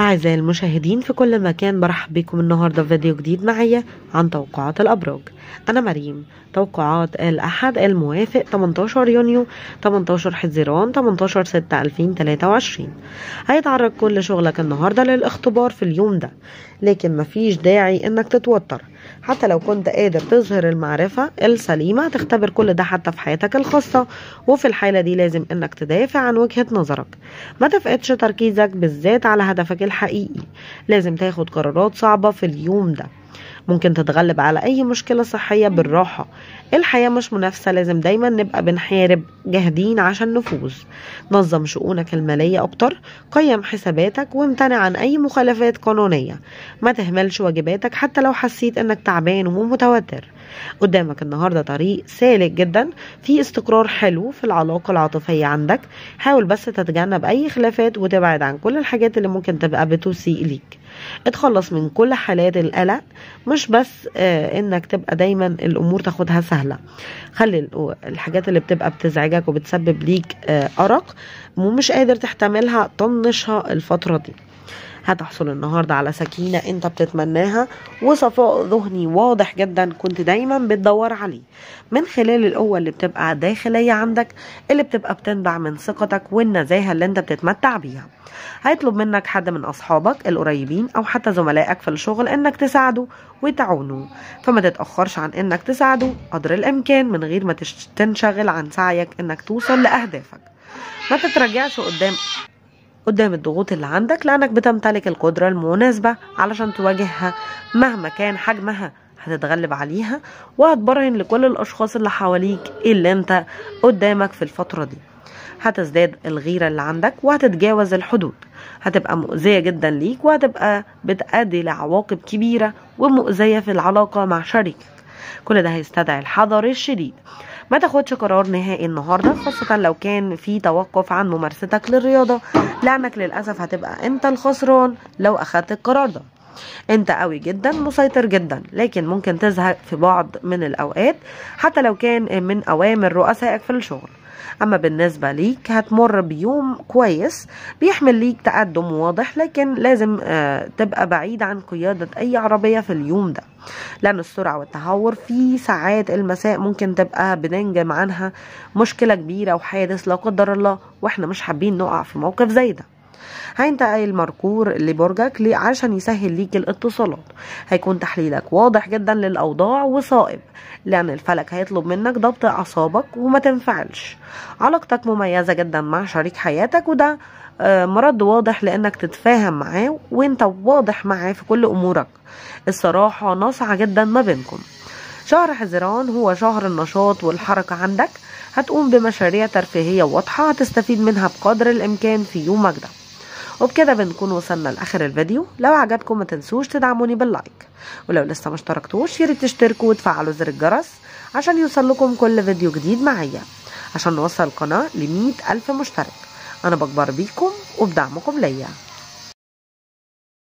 أعزائي المشاهدين في كل مكان برحب بكم النهاردة في فيديو جديد معي عن توقعات الأبراج أنا مريم توقعات الأحد الموافق 18 يونيو 18 حزيران 18 6 2023 هيتعرض كل شغلك النهاردة للاختبار في اليوم ده لكن مفيش داعي إنك تتوتر حتى لو كنت قادر تظهر المعرفة السليمة تختبر كل ده حتى في حياتك الخاصة وفي الحالة دي لازم انك تدافع عن وجهة نظرك ما تفقدش تركيزك بالذات على هدفك الحقيقي لازم تاخد قرارات صعبة في اليوم ده ممكن تتغلب على أي مشكلة صحية بالراحة الحياة مش منافسة لازم دايما نبقى بنحارب جاهدين عشان نفوز نظم شؤونك المالية أكتر قيم حساباتك وامتنع عن أي مخالفات قانونية ما تهملش واجباتك حتى لو حسيت إنك تعبان ومتوتر قدامك النهارده طريق سالك جدا في استقرار حلو في العلاقه العاطفيه عندك حاول بس تتجنب اي خلافات وتبعد عن كل الحاجات اللي ممكن تبقى بتسيء ليك اتخلص من كل حالات القلق مش بس آه انك تبقى دايما الامور تاخدها سهله خلي الحاجات اللي بتبقى بتزعجك وبتسبب ليك آه ارق ومش قادر تحتملها طنشها الفتره دي هتحصل النهاردة على سكينة انت بتتمناها وصفاء ذهني واضح جدا كنت دايما بتدور عليه من خلال القوة اللي بتبقى داخلية عندك اللي بتبقى بتنبع من ثقتك والنزاهة اللي انت بتتمتع بيها هيطلب منك حد من اصحابك القريبين او حتى زملائك في الشغل انك تساعده وتعونه فما تتأخرش عن انك تساعده قدر الامكان من غير ما تنشغل عن سعيك انك توصل لاهدافك ما تتراجعش قدام قدام الضغوط اللي عندك لأنك بتمتلك القدرة المناسبة علشان تواجهها مهما كان حجمها هتتغلب عليها وهتبرهن لكل الأشخاص اللي حواليك اللي انت قدامك في الفترة دي هتزداد الغيرة اللي عندك وهتتجاوز الحدود هتبقى مؤذية جدا ليك وهتبقى بتأدي لعواقب كبيرة ومؤذية في العلاقة مع شريكك كل ده هيستدعي الحذر الشديد ما تاخدش قرار نهائي النهارده خاصه لو كان في توقف عن ممارستك للرياضه لانك للاسف هتبقى انت الخسران لو اخدت القرار ده انت قوي جدا مسيطر جدا لكن ممكن تزهق في بعض من الاوقات حتى لو كان من اوامر رؤسائك في الشغل اما بالنسبه ليك هتمر بيوم كويس بيحمل ليك تقدم واضح لكن لازم آه، تبقى بعيد عن قياده اي عربيه في اليوم ده لأن السرعة والتهور في ساعات المساء ممكن تبقى بننجم عنها مشكلة كبيرة وحادث لا قدر الله واحنا مش حابين نقع في موقف زي ده هينتقل المركور لبرجك عشان يسهل ليك الاتصالات هيكون تحليلك واضح جدا للاوضاع وصائب لان الفلك هيطلب منك ضبط اعصابك وما تنفعلش علاقتك مميزه جدا مع شريك حياتك وده آه، مرد واضح لانك تتفاهم معاه وانت واضح معاه في كل امورك الصراحه ناصعه جدا ما بينكم شهر حزيران هو شهر النشاط والحركة عندك هتقوم بمشاريع ترفيهية واضحة هتستفيد منها بقدر الإمكان في يومك ده وبكده بنكون وصلنا لاخر الفيديو لو عجبكم ما تنسوش تدعموني باللايك ولو لسه ما اشتركتوش ياريت تشتركوا وتفعلوا زر الجرس عشان يوصلكم كل فيديو جديد معايا عشان نوصل القناه لمية الف مشترك انا بكبر بيكم وبدعمكم ليا